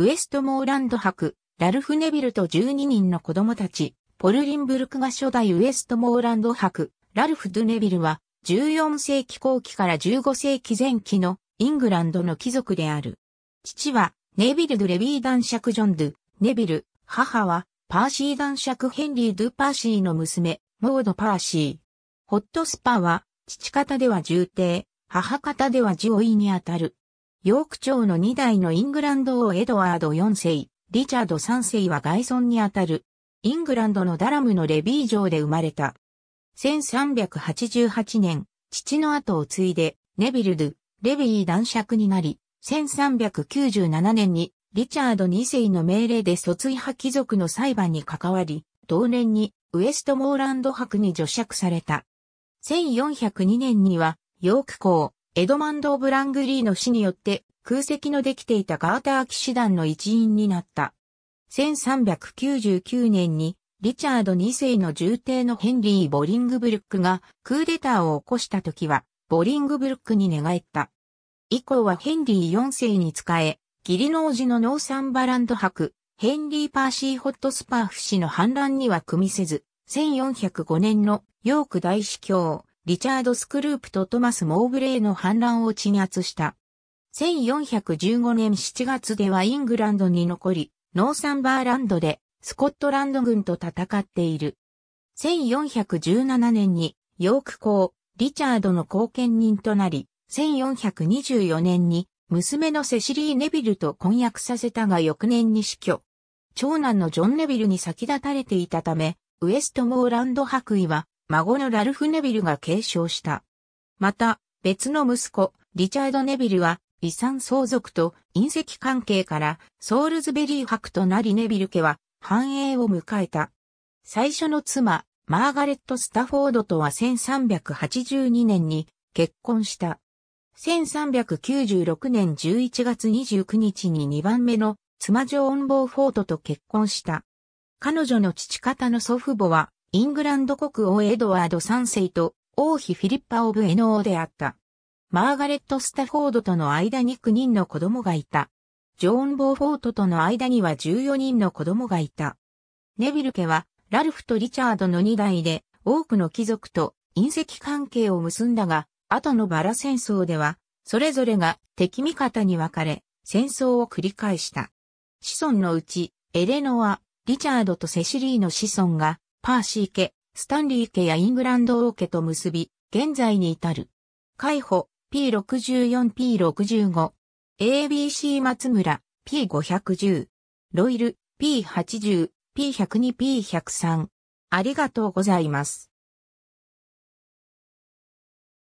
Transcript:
ウエストモーランド博、ラルフ・ネビルと12人の子供たち、ポルリンブルクが初代ウエストモーランド博、ラルフ・ドゥ・ネビルは、14世紀後期から15世紀前期のイングランドの貴族である。父は、ネビル・ドゥ・レビー男爵ジョン・ドゥ・ネビル、母は、パーシー男爵ヘンリー・ドゥ・パーシーの娘、モード・パーシー。ホットスパは、父方では重帝、母方では上位にあたる。ヨーク朝の2代のイングランド王エドワード4世、リチャード3世は外孫にあたる、イングランドのダラムのレビー城で生まれた。1388年、父の後を継いで、ネビルド、レビー男爵になり、1397年に、リチャード2世の命令で訴追派貴族の裁判に関わり、同年に、ウエストモーランド博に除爵された。1402年には、ヨーク公、エドマンド・ブラングリーの死によって空席のできていたガーター騎士団の一員になった。1399年にリチャード2世の重帝のヘンリー・ボリングブルックがクーデターを起こした時はボリングブルックに寝返った。以降はヘンリー4世に仕え、ギリノージのノーサンバランド博、ヘンリー・パーシー・ホットスパーフ氏の反乱には組みせず、1405年のヨーク大司教、リチャード・スクループとトマス・モーブレーの反乱を鎮圧した。1415年7月ではイングランドに残り、ノーサンバーランドでスコットランド軍と戦っている。1417年にヨーク公、リチャードの後見人となり、1424年に娘のセシリー・ネビルと婚約させたが翌年に死去。長男のジョン・ネビルに先立たれていたため、ウエストモーランド白衣は孫のラルフ・ネビルが継承した。また、別の息子、リチャード・ネビルは、遺産相続と隕石関係から、ソールズベリー博となりネビル家は、繁栄を迎えた。最初の妻、マーガレット・スタフォードとは1382年に結婚した。1396年11月29日に2番目の妻ジョーン・ボーフォートと結婚した。彼女の父方の祖父母はイングランド国王エドワード3世と王妃フィリッパ・オブ・エノーであった。マーガレット・スタフォードとの間に9人の子供がいた。ジョーン・ボーフォートとの間には14人の子供がいた。ネビル家は、ラルフとリチャードの2代で、多くの貴族と隕石関係を結んだが、後のバラ戦争では、それぞれが敵味方に分かれ、戦争を繰り返した。子孫のうち、エレノア、リチャードとセシリーの子孫が、パーシー家、スタンリー家やイングランド王家と結び、現在に至る。海保 P64P65、ABC 松村 P510、ロイル P80、P102、P103。ありがとうございます。